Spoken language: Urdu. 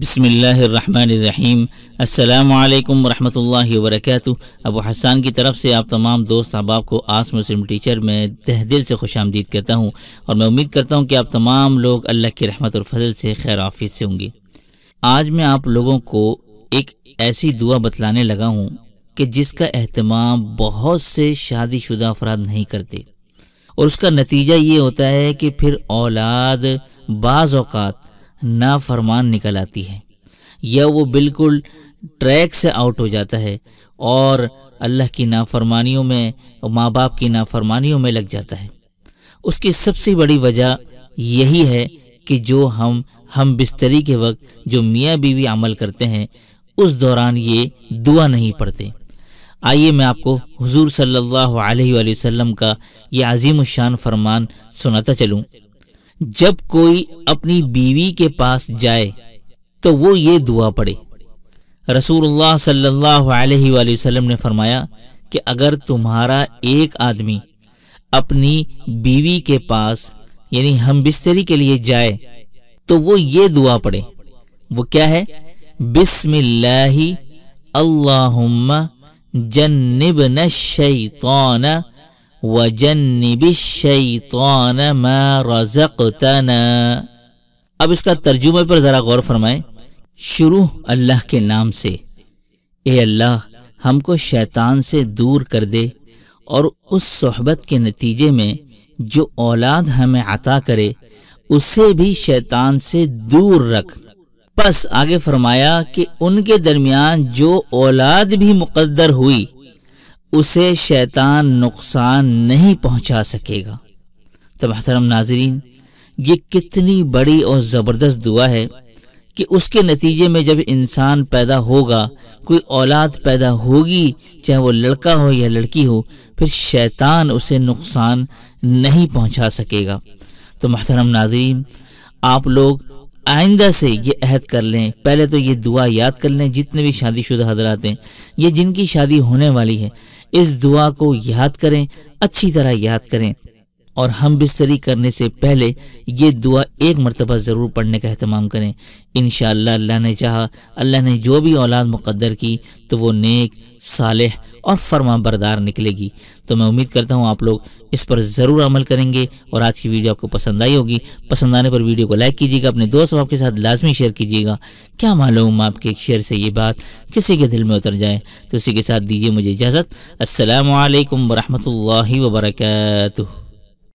بسم اللہ الرحمن الرحیم السلام علیکم ورحمۃ اللہ وبرکاتہ ابو حسان کی طرف سے آپ تمام دوست احباب کو آس مسلم ٹیچر میں تہ دل سے خوش آمدید کرتا ہوں اور میں امید کرتا ہوں کہ آپ تمام لوگ اللہ کی رحمت اور فضل سے خیر آفیت سے ہوں گے آج میں آپ لوگوں کو ایک ایسی دعا بتلانے لگا ہوں کہ جس کا اہتمام بہت سے شادی شدہ افراد نہیں کرتے اور اس کا نتیجہ یہ ہوتا ہے کہ پھر اولاد بعض اوقات نافرمان نکل آتی ہے یا وہ بالکل ٹریک سے آؤٹ ہو جاتا ہے اور اللہ کی نافرمانیوں میں ماں باپ کی نافرمانیوں میں لگ جاتا ہے اس کی سب سے بڑی وجہ یہی ہے کہ جو ہم ہم بستری کے وقت جو میاں بیوی عمل کرتے ہیں اس دوران یہ دعا نہیں پڑھتے آئیے میں آپ کو حضور صلی اللہ علیہ وآلہ وسلم کا یہ عظیم الشان فرمان سناتا چلوں جب کوئی اپنی بیوی کے پاس جائے تو وہ یہ دعا پڑے رسول اللہ صلی اللہ علیہ وآلہ وسلم نے فرمایا کہ اگر تمہارا ایک آدمی اپنی بیوی کے پاس یعنی ہم بستری کے لیے جائے تو وہ یہ دعا پڑے وہ کیا ہے بسم اللہ اللہم جنبن الشیطان اللہم مَا رَزَقْتَنَا اب اس کا ترجمہ پر ذرا غور فرمائیں شروع اللہ کے نام سے اے اللہ ہم کو شیطان سے دور کر دے اور اس صحبت کے نتیجے میں جو اولاد ہمیں عطا کرے اسے بھی شیطان سے دور رکھ پس آگے فرمایا کہ ان کے درمیان جو اولاد بھی مقدر ہوئی اسے شیطان نقصان نہیں پہنچا سکے گا تو محترم ناظرین یہ کتنی بڑی اور زبردست دعا ہے کہ اس کے نتیجے میں جب انسان پیدا ہوگا کوئی اولاد پیدا ہوگی چاہے وہ لڑکا ہو یا لڑکی ہو پھر شیطان اسے نقصان نہیں پہنچا سکے گا تو محترم ناظرین آپ لوگ آئندہ سے یہ عہد کر لیں پہلے تو یہ دعا یاد کر لیں جتنے بھی شادی شدہ حضرات ہیں یہ جن کی شادی ہونے والی ہے اس دعا کو یاد کریں اچھی طرح یاد کریں اور ہم بستری کرنے سے پہلے یہ دعا ایک مرتبہ ضرور پڑھنے کا اہتمام کریں انشاءاللہ اللہ نے چاہا اللہ نے جو بھی اولاد مقدر کی تو وہ نیک صالح اور فرما بردار نکلے گی تو میں امید کرتا ہوں آپ لوگ اس پر ضرور عمل کریں گے اور آج کی ویڈیو آپ کو پسند آئی ہوگی پسند آنے پر ویڈیو کو لائک کیجیے گا اپنے دوست آپ کے ساتھ لازمی شیئر کیجیے گا کیا معلوم آپ کے ایک شیئر سے یہ بات کسی کے دل میں اتر جائے تو اسی کے ساتھ دیجیے مجھے اجازت السلام علیکم ورحمۃ اللہ وبرکاتہ